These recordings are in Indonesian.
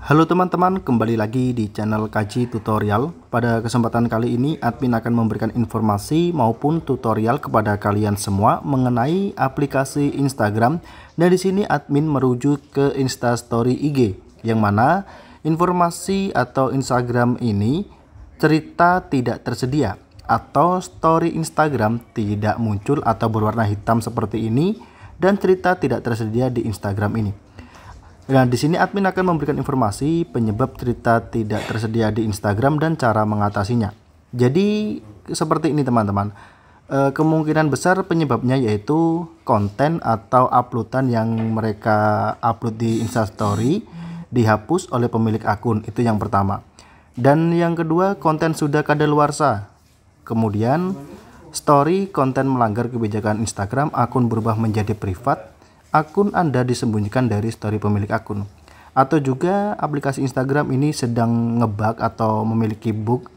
Halo teman-teman, kembali lagi di channel Kaji Tutorial. Pada kesempatan kali ini, admin akan memberikan informasi maupun tutorial kepada kalian semua mengenai aplikasi Instagram. Dan di sini admin merujuk ke Instastory IG, yang mana informasi atau Instagram ini cerita tidak tersedia atau story Instagram tidak muncul atau berwarna hitam seperti ini dan cerita tidak tersedia di Instagram ini. Nah, di sini admin akan memberikan informasi penyebab cerita tidak tersedia di Instagram dan cara mengatasinya. Jadi seperti ini teman-teman. E, kemungkinan besar penyebabnya yaitu konten atau uploadan yang mereka upload di Instastory dihapus oleh pemilik akun. Itu yang pertama. Dan yang kedua, konten sudah kadaluarsa. Kemudian story konten melanggar kebijakan Instagram, akun berubah menjadi privat akun Anda disembunyikan dari story pemilik akun. Atau juga aplikasi Instagram ini sedang ngebug atau memiliki bug.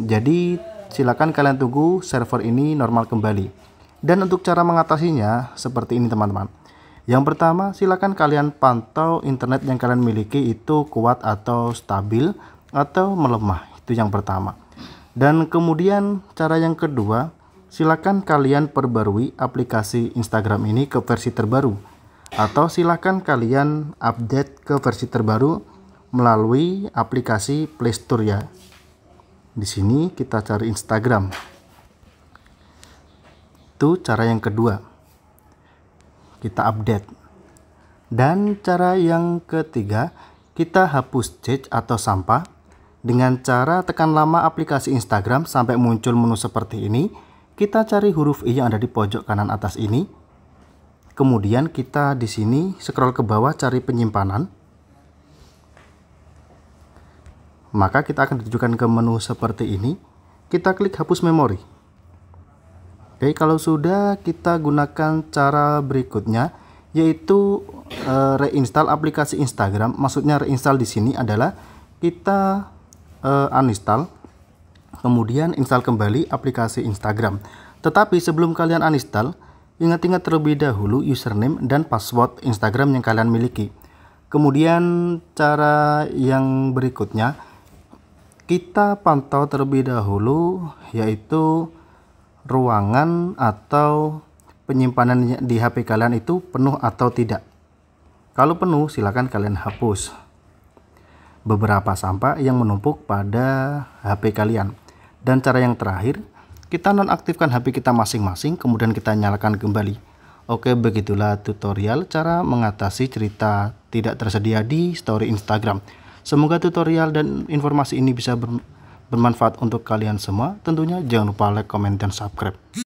Jadi silakan kalian tunggu server ini normal kembali. Dan untuk cara mengatasinya seperti ini teman-teman. Yang pertama, silakan kalian pantau internet yang kalian miliki itu kuat atau stabil atau melemah. Itu yang pertama. Dan kemudian cara yang kedua, silakan kalian perbarui aplikasi Instagram ini ke versi terbaru atau silakan kalian update ke versi terbaru melalui aplikasi Play Store ya. Di sini kita cari Instagram. Itu cara yang kedua. Kita update. Dan cara yang ketiga, kita hapus cache atau sampah dengan cara tekan lama aplikasi Instagram sampai muncul menu seperti ini kita cari huruf I yang ada di pojok kanan atas ini. Kemudian kita di sini scroll ke bawah cari penyimpanan. Maka kita akan ditujukan ke menu seperti ini. Kita klik hapus memori. Oke, kalau sudah kita gunakan cara berikutnya yaitu e, reinstall aplikasi Instagram. Maksudnya reinstall di sini adalah kita e, uninstall kemudian install kembali aplikasi Instagram. Tetapi sebelum kalian uninstall, ingat-ingat terlebih dahulu username dan password Instagram yang kalian miliki. Kemudian cara yang berikutnya kita pantau terlebih dahulu yaitu ruangan atau penyimpanan di HP kalian itu penuh atau tidak. Kalau penuh silakan kalian hapus beberapa sampah yang menumpuk pada HP kalian. Dan cara yang terakhir, kita nonaktifkan HP kita masing-masing kemudian kita nyalakan kembali. Oke, begitulah tutorial cara mengatasi cerita tidak tersedia di story Instagram. Semoga tutorial dan informasi ini bisa bermanfaat untuk kalian semua. Tentunya jangan lupa like, comment, dan subscribe.